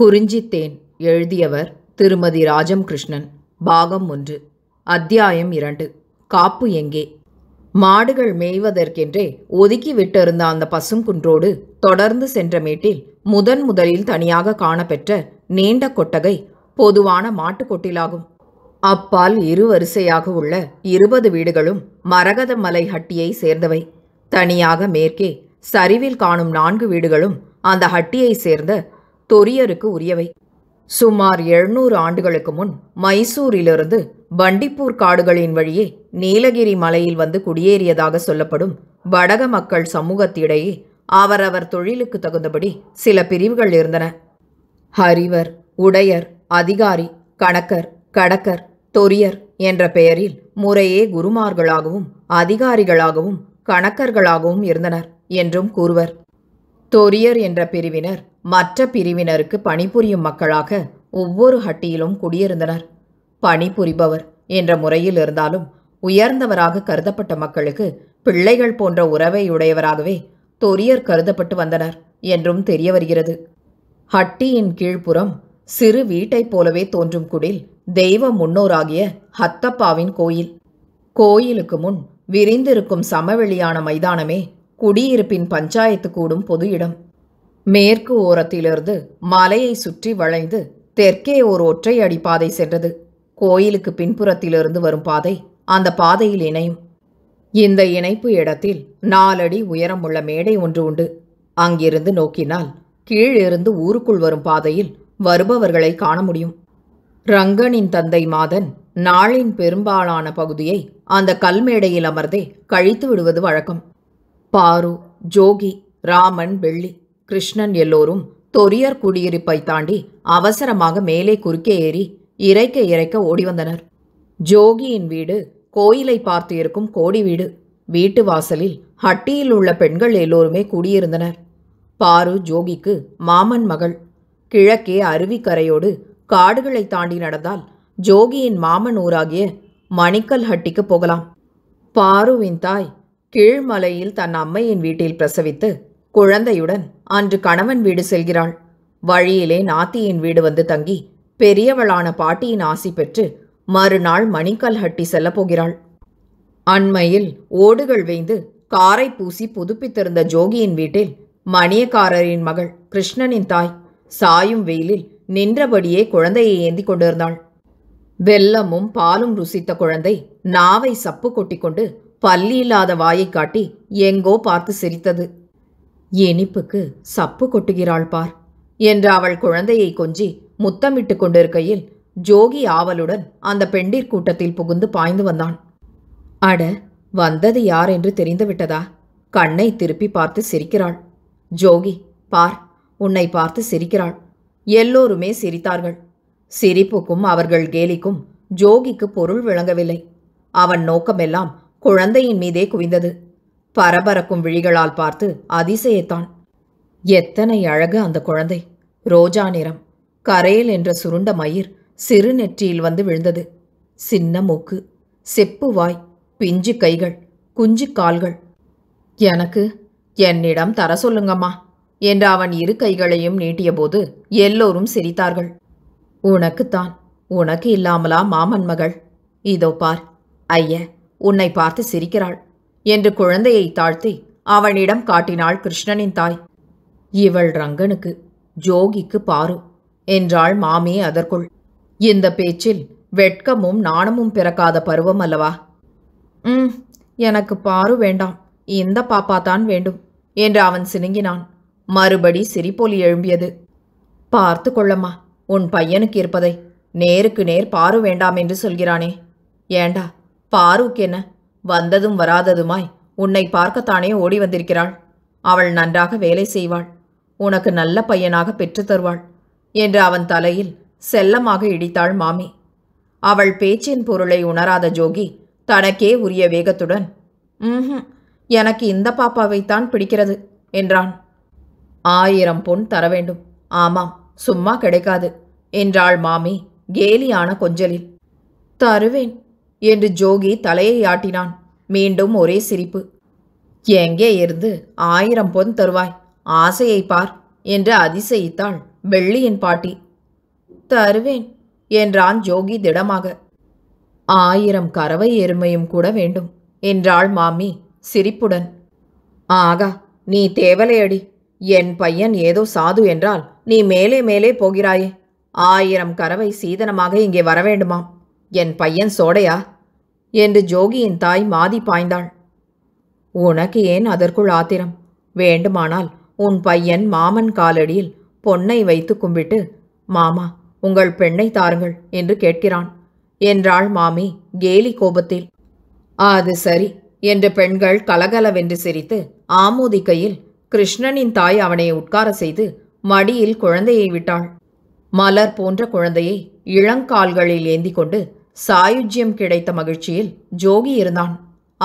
குறிஞ்சித்தேன் எழுதியவர் திருமதி ராஜம் கிருஷ்ணன் பாகம் ஒன்று அத்தியாயம் இரண்டு காப்பு எங்கே மாடுகள் மேய்வதற்கென்றே ஒதுக்கி விட்டிருந்த அந்த பசும் குன்றோடு தொடர்ந்து சென்ற மேட்டில் முதன் முதலில் தனியாக காணப்பெற்ற நீண்ட கொட்டகை பொதுவான மாட்டுக்கொட்டிலாகும் அப்பால் இரு வரிசையாக உள்ள இருபது வீடுகளும் மரகத மலை ஹட்டியை சேர்ந்தவை தனியாக மேற்கே சரிவில் காணும் நான்கு வீடுகளும் அந்த ஹட்டியை சேர்ந்த தொரியருக்கு உரியவை சுமார் எழுநூறு ஆண்டுகளுக்கு முன் மைசூரிலிருந்து பண்டிப்பூர் காடுகளின் வழியே நீலகிரி மலையில் வந்து குடியேறியதாக சொல்லப்படும் வடக மக்கள் சமூகத்திடையே அவரவர் தொழிலுக்கு தகுந்தபடி சில பிரிவுகள் இருந்தன ஹரிவர் உடையர் அதிகாரி கணக்கர் கடக்கர் தொரியர் என்ற பெயரில் முறையே குருமார்களாகவும் அதிகாரிகளாகவும் கணக்கர்களாகவும் இருந்தனர் என்றும் கூறுவர் தொரியர் என்ற பிரிவினர் மற்ற பிரிவினருக்கு பணிபுரியும் மக்களாக ஒவ்வொரு ஹட்டியிலும் குடியிருந்தனர் பணிபுரிபவர் என்ற முறையில் இருந்தாலும் உயர்ந்தவராக கருதப்பட்ட மக்களுக்கு பிள்ளைகள் போன்ற உறவையுடையவராகவே தொரியர் கருதப்பட்டு வந்தனர் என்றும் தெரிய வருகிறது ஹட்டியின் கீழ்ப்புறம் சிறு வீட்டைப் போலவே தோன்றும் குடில் தெய்வ முன்னோராகிய ஹத்தப்பாவின் கோயில் கோயிலுக்கு முன் விரிந்திருக்கும் சமவெளியான மைதானமே குடியிருப்பின் பஞ்சாயத்து கூடும் பொது இடம் மேற்கு ஓரத்திலிருந்து மலையை சுற்றி வளைந்து தெற்கே ஒரு ஒற்றை பாதை சென்றது கோயிலுக்கு பின்புறத்திலிருந்து வரும் பாதை அந்த பாதையில் இணையும் இந்த இணைப்பு இடத்தில் நாலடி உயரமுள்ள மேடை ஒன்று உண்டு அங்கிருந்து நோக்கினால் கீழிருந்து ஊருக்குள் வரும் பாதையில் வருபவர்களை காண முடியும் ரங்கனின் தந்தை மாதன் நாளின் பெரும்பாலான பகுதியை அந்த கல்மேடையில் அமர்ந்தே கழித்து விடுவது வழக்கம் பாரு ஜோகி ராமன் வெள்ளி கிருஷ்ணன் எல்லோரும் தொரியர் குடியிருப்பை தாண்டி அவசரமாக மேலே குறுக்கே ஏறி இறைக்க இறைக்க ஓடி வந்தனர் ஜோகியின் வீடு கோயிலை பார்த்து இருக்கும் கோடி வீடு வீட்டு வாசலில் ஹட்டியில் உள்ள பெண்கள் எல்லோருமே கூடியிருந்தனர் பாரு ஜோகிக்கு மாமன் மகள் கிழக்கே அருவிக்கரையோடு காடுகளை தாண்டி நடந்தால் ஜோகியின் மாமன் ஊராகிய மணிக்கல் ஹட்டிக்கு போகலாம் பாருவின் தாய் கீழ்மலையில் தன் அம்மையின் வீட்டில் பிரசவித்து குழந்தையுடன் அன்று கணவன் வீடு செல்கிறாள் வழியிலே நாத்தியின் வீடு வந்து தங்கி பெரியவளான பாட்டியின் ஆசி பெற்று மறுநாள் மணிக்கல்ஹட்டி செல்லப்போகிறாள் அண்மையில் ஓடுகள் வேய்ந்து காரை பூசி புதுப்பித்திருந்த ஜோகியின் வீட்டில் மணியக்காரரின் மகள் கிருஷ்ணனின் தாய் சாயும் வெயிலில் நின்றபடியே குழந்தையை ஏந்தி கொண்டிருந்தாள் வெல்லமும் பாலும் ருசித்த குழந்தை நாவை சப்பு கொட்டிக்கொண்டு பல்லி இல்லாத வாயை காட்டி எங்கோ பார்த்து சிரித்தது இனிப்புக்கு சப்பு கொட்டுகிறாள் பார் என்று அவள் குழந்தையை கொஞ்சி முத்தமிட்டு கொண்டிருக்கையில் ஜோகி ஆவலுடன் அந்த பெண்டிர் கூட்டத்தில் புகுந்து பாய்ந்து வந்தான் அட வந்தது யார் என்று தெரிந்துவிட்டதா கண்ணை திருப்பி பார்த்து சிரிக்கிறாள் ஜோகி பார் உன்னை பார்த்து சிரிக்கிறாள் எல்லோருமே சிரித்தார்கள் சிரிப்புக்கும் அவர்கள் கேலிக்கும் ஜோகிக்கு பொருள் விளங்கவில்லை அவன் நோக்கமெல்லாம் குழந்தையின் மீதே குவிந்தது பரபரக்கும் விழிகளால் பார்த்து அதிசயத்தான் எத்தனை அழகு அந்த குழந்தை ரோஜா நிறம் கரையில் என்ற சுருண்ட மயிர் சிறு நெற்றியில் வந்து விழுந்தது சின்ன மூக்கு செப்பு வாய் பிஞ்சு கைகள் குஞ்சு கால்கள் எனக்கு என்னிடம் தர சொல்லுங்கம்மா என்று அவன் இரு கைகளையும் நீட்டியபோது எல்லோரும் சிரித்தார்கள் உனக்குத்தான் உனக்கு இல்லாமலா மாமன் மகள் இதோ பார் ஐய உன்னை பார்த்து சிரிக்கிறாள் என்று குழந்தையை தாழ்த்தி அவனிடம் காட்டினாள் கிருஷ்ணனின் தாய் இவள் ரங்கனுக்கு ஜோகிக்கு பாரு என்றாள் மாமி அதற்குள் இந்த பேச்சில் வெட்கமும் நாணமும் பிறக்காத பருவம் அல்லவா ம் எனக்கு பாரு வேண்டாம் இந்த பாப்பா தான் வேண்டும் என்று அவன் சினுங்கினான் மறுபடி சிரிப்பொலி எழும்பியது பார்த்து கொள்ளம்மா உன் பையனுக்கு இருப்பதை நேருக்கு நேர் பாரு வேண்டாம் என்று சொல்கிறானே ஏண்டா பாருக்கு என்ன வந்ததும் வராததுமாய் உன்னை பார்க்கத்தானே ஓடி வந்திருக்கிறாள் அவள் நன்றாக வேலை செய்வாள் உனக்கு நல்ல பையனாக பெற்றுத் தருவாள் என்று அவன் தலையில் செல்லமாக இடித்தாள் மாமி அவள் பேச்சின் பொருளை உணராத ஜோகி தனக்கே உரிய வேகத்துடன் ம் எனக்கு இந்த பாப்பாவைத்தான் பிடிக்கிறது என்றான் ஆயிரம் பொன் தர வேண்டும் ஆமாம் சும்மா கிடைக்காது என்றாள் மாமி கேலியான கொஞ்சலில் தருவேன் என்று ஜோகி தலையை ஆட்டினான் மீண்டும் ஒரே சிரிப்பு எங்கே இருந்து ஆயிரம் பொன் தருவாய் ஆசையை பார் என்று அதிசயித்தாள் வெள்ளியின் பாட்டி தருவேன் என்றான் ஜோகி திடமாக ஆயிரம் கறவை எருமையும் கூட வேண்டும் என்றாள் மாமி சிரிப்புடன் ஆகா நீ தேவலையடி என் பையன் ஏதோ சாது என்றால் நீ மேலே மேலே போகிறாயே ஆயிரம் கறவை சீதனமாக இங்கே வரவேண்டுமாம் என் பையன் சோடையா என்று ஜோகியின் தாய் மாதி பாய்ந்தாள் உனக்கு ஏன் அதற்குள் ஆத்திரம் வேண்டுமானால் உன் பையன் மாமன் காலடியில் பொன்னை வைத்து கும்பிட்டு மாமா உங்கள் பெண்ணை தாருங்கள் என்று கேட்கிறான் என்றாள் மாமி கேலி கோபத்தில் அது சரி என்று பெண்கள் கலகலவென்று சிரித்து ஆமோதிக்கையில் கிருஷ்ணனின் தாய் அவனை உட்கார செய்து மடியில் குழந்தையை விட்டாள் மலர் போன்ற குழந்தையை இளங்கால்களில் ஏந்தி கொண்டு சாயுஜ்யம் கிடைத்த மகிழ்ச்சியில் ஜோகி இருந்தான்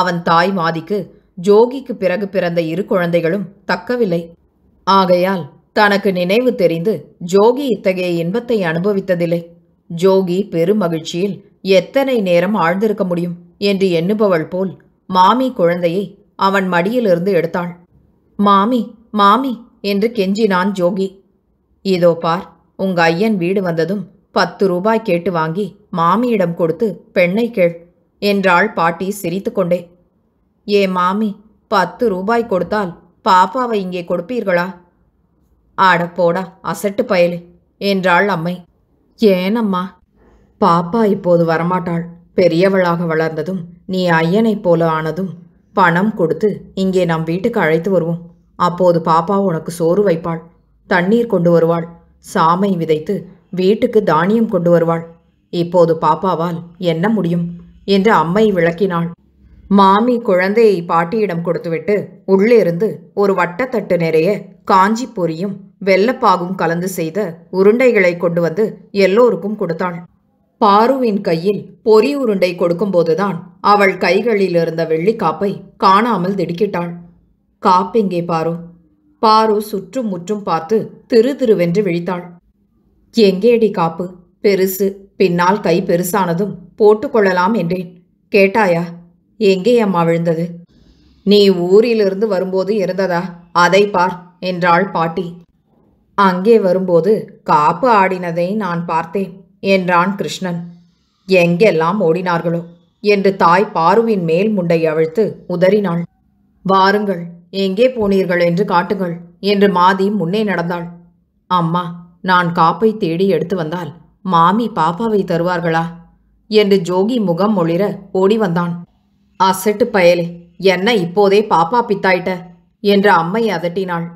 அவன் தாய் மாதிக்கு ஜோகிக்கு பிறகு பிறந்த இரு குழந்தைகளும் தக்கவில்லை ஆகையால் தனக்கு நினைவு தெரிந்து ஜோகி இத்தகைய இன்பத்தை அனுபவித்ததில்லை ஜோகி பெருமகிழ்ச்சியில் எத்தனை நேரம் ஆழ்ந்திருக்க முடியும் என்று எண்ணுபவள் போல் மாமி குழந்தையை அவன் மடியிலிருந்து எடுத்தாள் மாமி மாமி என்று கெஞ்சினான் ஜோகி இதோ பார் உங்க ஐயன் வீடு வந்ததும் பத்து ரூபாய் கேட்டு வாங்கி மாமியிடம் கொடுத்து பெண்ணை கேள் என்றாள் பாட்டி சிரித்துக்கொண்டே ஏ மாமி பத்து ரூபாய் கொடுத்தால் பாப்பாவை இங்கே கொடுப்பீர்களா ஆட போடா அசட்டு பயலே என்றாள் அம்மை ஏனம்மா பாப்பா இப்போது வரமாட்டாள் பெரியவளாக வளர்ந்ததும் நீ ஐயனைப் போல ஆனதும் பணம் கொடுத்து இங்கே நம் வீட்டுக்கு அழைத்து வருவோம் அப்போது பாப்பா உனக்கு சோறு வைப்பாள் தண்ணீர் கொண்டு வருவாள் சாமை விதைத்து வீட்டுக்கு தானியம் கொண்டு வருவாள் இப்போது பாப்பாவால் என்ன முடியும் என்று அம்மை விளக்கினாள் மாமி குழந்தையை பாட்டியிடம் கொடுத்துவிட்டு உள்ளிருந்து ஒரு வட்டத்தட்டு நிறைய காஞ்சி பொரியும் வெள்ளப்பாகும் கலந்து செய்த உருண்டைகளை கொண்டு வந்து எல்லோருக்கும் கொடுத்தாள் பாருவின் கையில் பொறி உருண்டை கொடுக்கும்போதுதான் அவள் கைகளில் இருந்த வெள்ளிக்காப்பை காணாமல் திடுக்கிட்டாள் காப்பெங்கே பாரு பாரு சுற்றும் முற்றும் பார்த்து திரு திருவென்று விழித்தாள் எங்கேடி காப்பு பெருசு பின்னால் கை பெருசானதும் போட்டுக்கொள்ளலாம் என்றேன் கேட்டாயா எங்கே அம்மா விழுந்தது நீ ஊரிலிருந்து வரும்போது இருந்ததா அதை பார் என்றாள் பாட்டி அங்கே வரும்போது காப்பு ஆடினதை நான் பார்த்தேன் என்றான் கிருஷ்ணன் எங்கெல்லாம் ஓடினார்களோ என்று தாய் பாருவின் மேல் முண்டை அவிழ்த்து உதறினாள் வாருங்கள் எங்கே போனீர்கள் என்று காட்டுங்கள் என்று மாதி முன்னே நடந்தாள் அம்மா நான் காப்பை தேடி எடுத்து வந்தால் மாமி பாப்பாவை தருவார்களா என்று ஜோகி முகம் ஒளிர ஓடி வந்தான் அசட்டு பயலே என்ன இப்போதே பாப்பா பித்தாயிட்ட என்று அம்மை அதட்டினாள்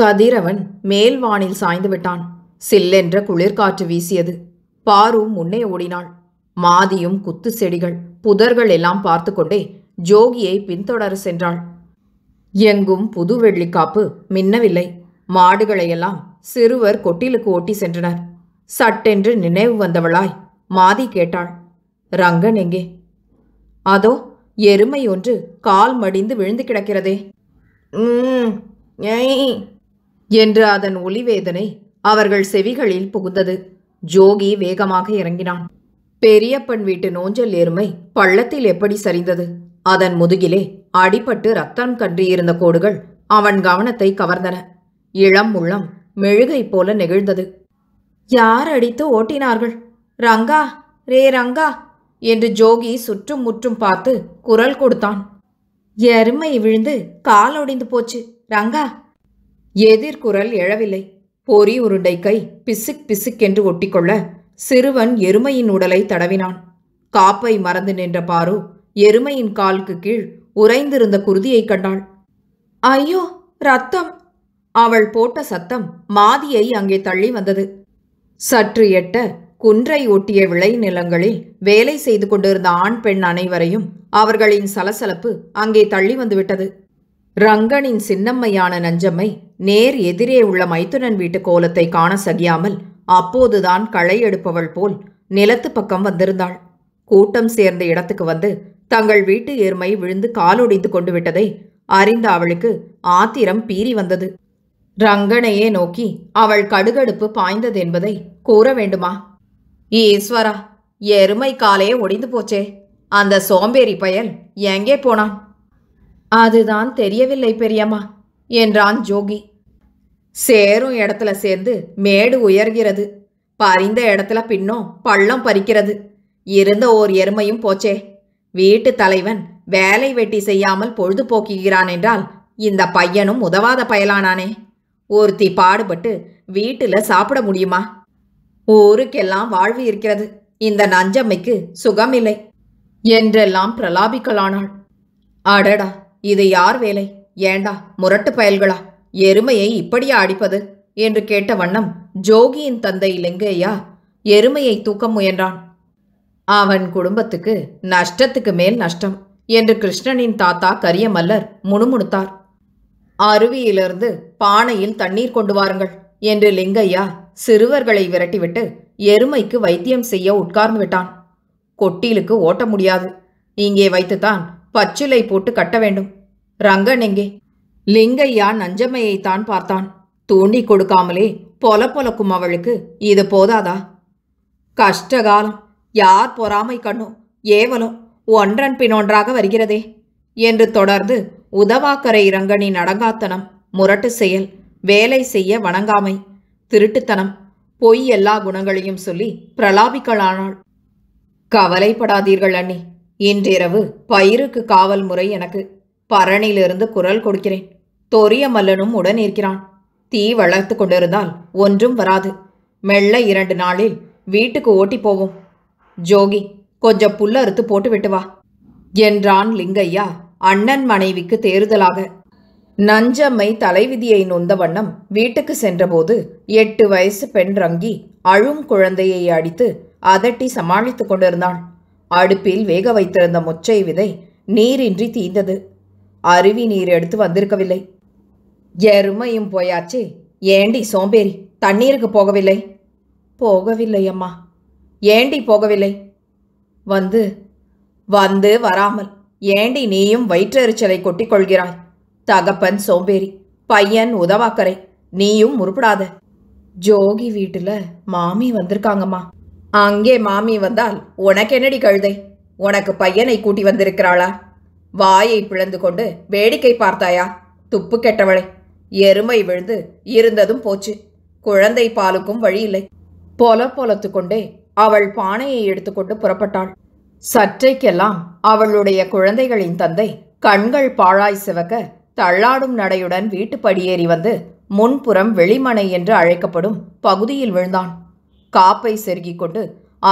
கதிரவன் மேல் வானில் சாய்ந்து விட்டான் சில்லென்ற குளிர்காற்று வீசியது பாரு முன்னே ஓடினாள் மாதியும் குத்து செடிகள் புதர்கள் எல்லாம் பார்த்து கொண்டே ஜோகியை பின்தொடர சென்றாள் எங்கும் புது வெள்ளிக்காப்பு மின்னவில்லை மாடுகளையெல்லாம் சிறுவர் கொட்டிலுக்கு ஓட்டி சென்றனர் சட்டென்று நினைவு வந்தவளாய் மாதி கேட்டாள் ரங்கன் எங்கே அதோ எருமை ஒன்று கால் மடிந்து விழுந்து கிடக்கிறதே என்று அதன் ஒளிவேதனை அவர்கள் செவிகளில் புகுந்தது ஜோகி வேகமாக இறங்கினான் பெரியப்பன் வீட்டு நோஞ்சல் எருமை பள்ளத்தில் எப்படி சரிந்தது அதன் முதுகிலே அடிபட்டு ரத்தம் கன்றியிருந்த கோடுகள் அவன் கவனத்தை கவர்ந்தன இளம் உள்ளம் மெழுகை போல நெகிழ்ந்தது யார் அடித்து ஓட்டினார்கள் ரங்கா ரே ரங்கா என்று ஜோகி சுற்றும் முற்றும் பார்த்து குரல் கொடுத்தான் எருமை விழுந்து கால் ஒடிந்து போச்சு ரங்கா எதிர்குரல் எழவில்லை பொறி உருண்டை கை பிசுக் பிசுக் என்று ஒட்டிக்கொள்ள சிறுவன் எருமையின் உடலை தடவினான் காப்பை மறந்து நின்ற பாரு எருமையின் காலுக்கு கீழ் உறைந்திருந்த குருதியை கண்டாள் ஐயோ ரத்தம் அவள் போட்ட சத்தம் மாதியை அங்கே தள்ளி வந்தது சற்று எட்ட குன்றை ஒட்டிய விளை நிலங்களில் வேலை செய்து கொண்டிருந்த ஆண் பெண் அனைவரையும் அவர்களின் சலசலப்பு அங்கே தள்ளி வந்துவிட்டது ரங்கனின் சின்னம்மையான நஞ்சம்மை நேர் எதிரே உள்ள மைத்துனன் வீட்டு கோலத்தை காண சகியாமல் அப்போதுதான் களை எடுப்பவள் போல் நிலத்து பக்கம் வந்திருந்தாள் கூட்டம் சேர்ந்த இடத்துக்கு வந்து தங்கள் வீட்டு எருமை விழுந்து காலொடிந்து கொண்டு விட்டதை அறிந்த அவளுக்கு ஆத்திரம் பீறி வந்தது ரங்கனையே நோக்கி அவள் கடுகடுப்பு பாய்ந்தது என்பதை கூற வேண்டுமா ஈஸ்வரா எருமை காலையே ஒடிந்து போச்சே அந்த சோம்பேறி பயல் எங்கே போனான் அதுதான் தெரியவில்லை பெரியம்மா என்றான் ஜோகி சேரும் இடத்துல சேர்ந்து மேடு உயர்கிறது பறிந்த இடத்துல பின்னும் பள்ளம் பறிக்கிறது இருந்த ஓர் எருமையும் போச்சே வீட்டு தலைவன் வேலை வெட்டி செய்யாமல் பொழுதுபோக்குகிறான் என்றால் இந்த பையனும் உதவாத பயலானானே ஒருத்தி பாடுபட்டு வீட்டில் சாப்பிட முடியுமா ஊருக்கெல்லாம் வாழ்வு இருக்கிறது இந்த நஞ்சம்மைக்கு சுகமில்லை என்றெல்லாம் பிரலாபிக்கலானாள் அடடா இது யார் வேலை ஏண்டா முரட்டு பயல்களா எருமையை இப்படியா அடிப்பது என்று கேட்ட வண்ணம் ஜோகியின் தந்தை லிங்கையா எருமையை தூக்க முயன்றான் அவன் குடும்பத்துக்கு நஷ்டத்துக்கு மேல் நஷ்டம் என்று கிருஷ்ணனின் தாத்தா கரியமல்லர் முணுமுணுத்தார் அருவியிலிருந்து பானையில் தண்ணீர் கொண்டு வாருங்கள் என்று லிங்கையா சிறுவர்களை விரட்டிவிட்டு எருமைக்கு வைத்தியம் செய்ய உட்கார்ந்து விட்டான் கொட்டிலுக்கு ஓட்ட முடியாது இங்கே வைத்துத்தான் பச்சிலை போட்டு கட்ட வேண்டும் ரங்கன் எங்கே லிங்கையா நஞ்சம்மையை தான் பார்த்தான் தூண்டி கொடுக்காமலே பொல பொலக்கும் அவளுக்கு இது போதாதா கஷ்டகாலம் யார் பொறாமை கண்ணோ ஏவலும் ஒன்றன் பின்னொன்றாக வருகிறதே என்று தொடர்ந்து உதவாக்கரை ரங்கனின் அடங்காத்தனம் முரட்டு செயல் வேலை செய்ய வணங்காமை திருட்டுத்தனம் பொய் எல்லா குணங்களையும் சொல்லி பிரலாபிக்கலானாள் கவலைப்படாதீர்கள் அண்ணி இன்றிரவு பயிருக்கு காவல் முறை எனக்கு பரணிலிருந்து குரல் கொடுக்கிறேன் தொரிய மல்லனும் உடன் இருக்கிறான் தீ வளர்த்து கொண்டிருந்தால் ஒன்றும் வராது மெல்ல இரண்டு நாளில் வீட்டுக்கு ஓட்டி போவோம் ஜோகி கொஞ்சம் புல்லறுத்து போட்டுவிட்டு போட்டு விட்டு வா என்றான் லிங்கையா அண்ணன் மனைவிக்கு தேறுதலாக நஞ்சம்மை தலைவிதியை நொந்த வண்ணம் வீட்டுக்கு சென்றபோது எட்டு வயசு பெண் ரங்கி அழும் குழந்தையை அடித்து அதட்டி சமாளித்துக் கொண்டிருந்தாள் அடுப்பில் வேக வைத்திருந்த மொச்சை விதை நீரின்றி தீந்தது அருவி நீர் எடுத்து வந்திருக்கவில்லை எருமையும் போயாச்சு ஏண்டி சோம்பேறி தண்ணீருக்கு போகவில்லை போகவில்லை அம்மா ஏண்டி போகவில்லை வந்து வந்து வராமல் ஏண்டி நீயும் வயிற்றெரிச்சலை கொட்டிக் கொள்கிறாய் தகப்பன் சோம்பேறி பையன் உதவாக்கரை நீயும் முருப்படாத ஜோகி வீட்டுல மாமி வந்திருக்காங்கம்மா அங்கே மாமி வந்தால் உனக்கென்னடி கழுதை உனக்கு பையனை கூட்டி வந்திருக்கிறாளா வாயை பிளந்து கொண்டு வேடிக்கை பார்த்தாயா துப்பு கெட்டவளை எருமை விழுந்து இருந்ததும் போச்சு குழந்தை பாலுக்கும் வழியில்லை பொல பொலத்து கொண்டே அவள் பானையை எடுத்துக்கொண்டு புறப்பட்டாள் சற்றைக்கெல்லாம் அவளுடைய குழந்தைகளின் தந்தை கண்கள் பாழாய் சிவக்க தள்ளாடும் நடையுடன் வீட்டு படியேறி வந்து முன்புறம் வெளிமனை என்று அழைக்கப்படும் பகுதியில் விழுந்தான் காப்பை செருகிக் கொண்டு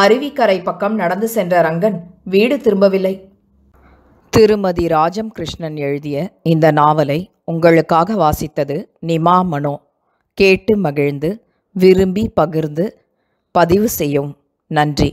அருவிக்கரை பக்கம் நடந்து சென்ற ரங்கன் வீடு திரும்பவில்லை திருமதி ராஜம் கிருஷ்ணன் எழுதிய இந்த நாவலை உங்களுக்காக வாசித்தது நிமா மனோ கேட்டு மகிழ்ந்து விரும்பி பகிர்ந்து பதிவு செய்யும் நன்றி